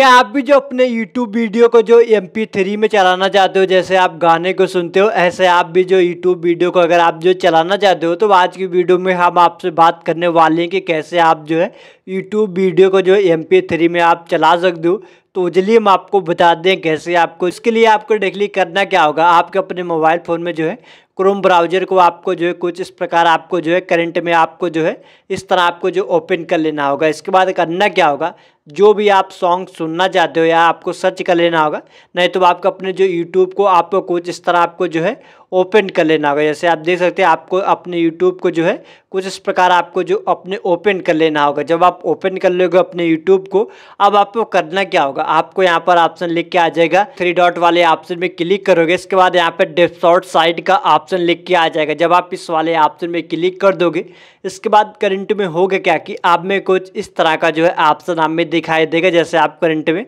क्या आप भी जो अपने YouTube वीडियो को जो एम थ्री में चलाना चाहते हो जैसे आप गाने को सुनते हो ऐसे आप भी जो YouTube वीडियो को अगर आप जो चलाना चाहते हो तो आज की वीडियो में हम आपसे बात करने वाले हैं कि कैसे आप जो है YouTube वीडियो को जो एम थ्री में आप चला सकते हो तो चलिए हम आपको बता दें कैसे आपको इसके लिए आपको डेकली करना क्या होगा आपके अपने मोबाइल फ़ोन में जो है क्रोम ब्राउजर को आपको जो है कुछ इस प्रकार आपको जो है करंट में आपको जो है इस तरह आपको जो ओपन कर लेना होगा इसके बाद करना क्या होगा जो भी आप सॉन्ग सुनना चाहते हो या आपको सर्च कर लेना होगा नहीं तो आपको अपने जो यूट्यूब को आपको कुछ इस तरह आपको जो है ओपन कर लेना होगा जैसे आप देख सकते हैं आपको अपने यूट्यूब को जो है कुछ इस प्रकार आपको जो अपने ओपन कर लेना होगा जब आप ओपन कर लोगे अपने यूट्यूब को अब आपको करना क्या होगा आपको यहाँ पर ऑप्शन लिख के आ जाएगा थ्री डॉट वाले ऑप्शन में क्लिक करोगे इसके बाद यहाँ पर डेस्कटॉप साइड का ऑप्शन लिख के आ जाएगा जब आप इस वाले ऑप्शन में क्लिक कर दोगे इसके बाद करंट में होगा क्या कि आप में कुछ इस तरह का जो है ऑप्शन आप में दिखाई देगा जैसे आप करंट में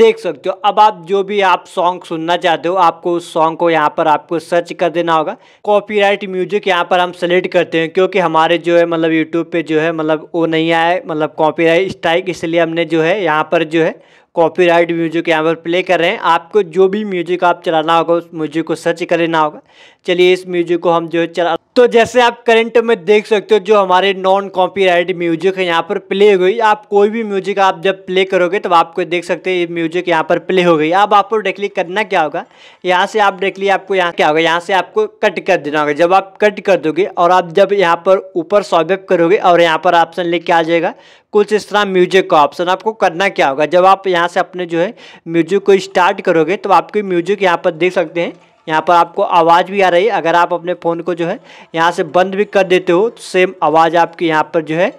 देख सकते हो अब आप जो भी आप सॉन्ग सुनना चाहते हो आपको उस सॉन्ग को यहाँ पर आपको सर्च कर देना होगा कॉपीराइट म्यूजिक यहाँ पर हम सेलेक्ट करते हैं क्योंकि हमारे जो है मतलब यूट्यूब पे जो है मतलब वो नहीं आए मतलब कॉपीराइट स्ट्राइक इसलिए हमने जो है यहाँ पर जो है कॉपीराइट म्यूजिक यहाँ पर प्ले कर रहे हैं आपको जो भी म्यूजिक आप चलाना होगा उस म्यूजिक को सर्च कर लेना होगा चलिए इस म्यूजिक को हम जो है चला तो जैसे आप करंट में देख सकते हो जो हमारे नॉन कॉपीराइट म्यूजिक है यहाँ पर प्ले हो गई आप कोई भी म्यूजिक आप जब प्ले करोगे तो आपको देख सकते हैं ये म्यूजिक यहाँ पर प्ले हो गई अब आपको डायरेक्टली करना क्या होगा यहाँ से आप डायरेक्टली आपको यहाँ क्या होगा यहाँ से आपको कट कर देना होगा जब आप कट कर दोगे और आप जब यहाँ पर ऊपर सॉबेप करोगे और यहाँ पर ऑप्शन लेके आ जाएगा कुछ इस तरह म्यूजिक का ऑप्शन आपको करना क्या होगा जब आप यहाँ से अपने जो है म्यूजिक को स्टार्ट करोगे तो आपकी म्यूजिक यहाँ पर देख सकते हैं यहाँ पर आपको आवाज़ भी आ रही है अगर आप अपने फ़ोन को जो है यहाँ से बंद भी कर देते हो तो सेम आवाज़ आपकी यहाँ पर जो है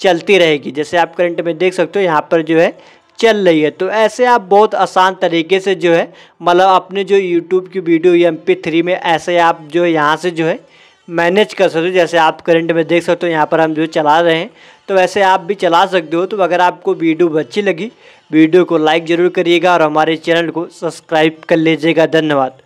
चलती रहेगी जैसे आप करंट में देख सकते हो यहाँ पर जो है चल रही है तो ऐसे आप बहुत आसान तरीके से जो है मतलब अपने जो यूट्यूब की वीडियो या एम में ऐसे आप जो है यहाँ से जो है मैनेज कर सकते हो जैसे आप करंट में देख सकते हो यहाँ पर हम जो चला रहे हैं तो वैसे आप भी चला सकते हो तो अगर आपको वीडियो अच्छी लगी वीडियो को लाइक ज़रूर करिएगा और हमारे चैनल को सब्सक्राइब कर लीजिएगा धन्यवाद